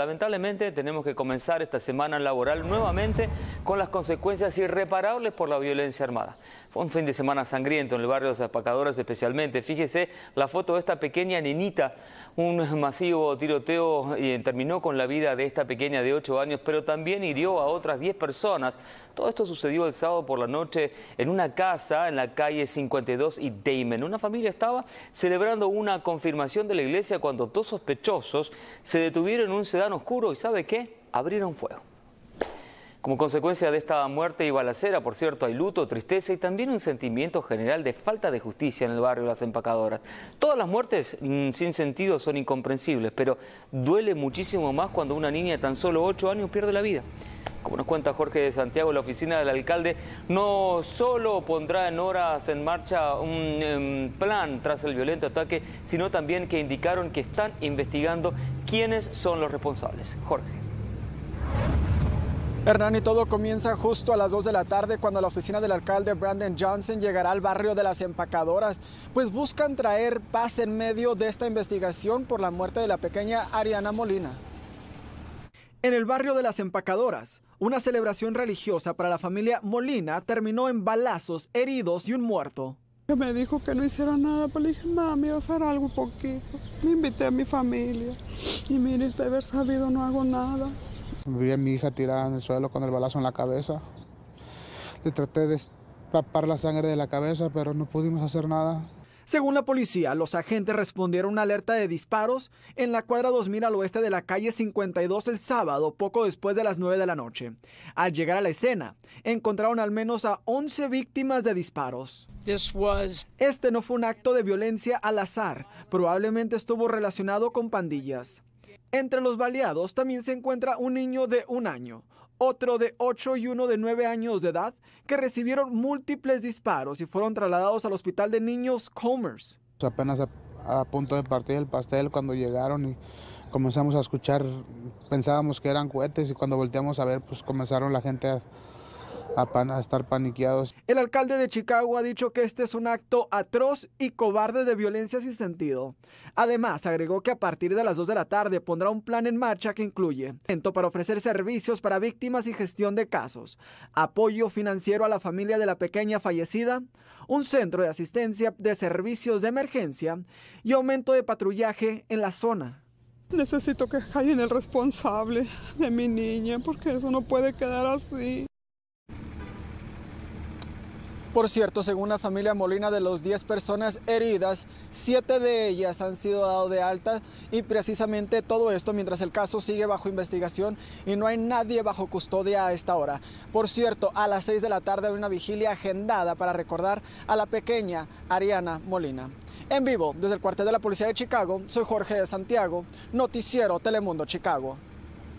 Lamentablemente tenemos que comenzar esta semana laboral nuevamente con las consecuencias irreparables por la violencia armada. Fue un fin de semana sangriento en el barrio de las Apacadoras especialmente. Fíjese la foto de esta pequeña nenita, un masivo tiroteo y eh, terminó con la vida de esta pequeña de 8 años, pero también hirió a otras 10 personas. Todo esto sucedió el sábado por la noche en una casa en la calle 52 y Damon. Una familia estaba celebrando una confirmación de la iglesia cuando dos sospechosos se detuvieron en un sedán oscuro y ¿sabe qué? Abrieron fuego. Como consecuencia de esta muerte y balacera, por cierto, hay luto, tristeza y también un sentimiento general de falta de justicia en el barrio de las empacadoras. Todas las muertes mm, sin sentido son incomprensibles, pero duele muchísimo más cuando una niña de tan solo 8 años pierde la vida. Como nos cuenta Jorge de Santiago, la oficina del alcalde no solo pondrá en horas en marcha un em, plan tras el violento ataque, sino también que indicaron que están investigando quiénes son los responsables. Jorge. Hernán, y todo comienza justo a las 2 de la tarde cuando la oficina del alcalde Brandon Johnson llegará al barrio de las empacadoras, pues buscan traer paz en medio de esta investigación por la muerte de la pequeña Ariana Molina. En el barrio de las empacadoras, una celebración religiosa para la familia Molina terminó en balazos, heridos y un muerto. Me dijo que no hiciera nada, pero pues le dije, mami, voy a hacer algo poquito. Me invité a mi familia y mire, de haber sabido no hago nada. Vi a mi hija tirada en el suelo con el balazo en la cabeza. Le traté de tapar la sangre de la cabeza, pero no pudimos hacer nada. Según la policía, los agentes respondieron a una alerta de disparos en la cuadra 2000 al oeste de la calle 52 el sábado, poco después de las 9 de la noche. Al llegar a la escena, encontraron al menos a 11 víctimas de disparos. Este no fue un acto de violencia al azar, probablemente estuvo relacionado con pandillas. Entre los baleados también se encuentra un niño de un año, otro de 8 y uno de 9 años de edad que recibieron múltiples disparos y fueron trasladados al hospital de niños Comers. Pues apenas a, a, punto de partir el pastel cuando llegaron y comenzamos a escuchar, pensábamos que eran cohetes y cuando volteamos a ver pues comenzaron la gente a a, estar paniqueados. El alcalde de Chicago ha dicho que este es un acto atroz y cobarde de violencia sin sentido. Además, agregó que a partir de las 2 de la tarde pondrá un plan en marcha que incluye para ofrecer servicios para víctimas y gestión de casos, apoyo financiero a la familia de la pequeña fallecida, un centro de asistencia de servicios de emergencia y aumento de patrullaje en la zona. Necesito que callen el responsable de mi niña porque eso no puede quedar así. Por cierto, según la familia Molina, de los 10 personas heridas, 7 de ellas han sido dado de alta y precisamente todo esto mientras el caso sigue bajo investigación y no hay nadie bajo custodia a esta hora. Por cierto, a las 6 de la tarde hay una vigilia agendada para recordar a la pequeña Ariana Molina. En vivo, desde el cuartel de la Policía de Chicago, soy Jorge de Santiago, Noticiero Telemundo Chicago.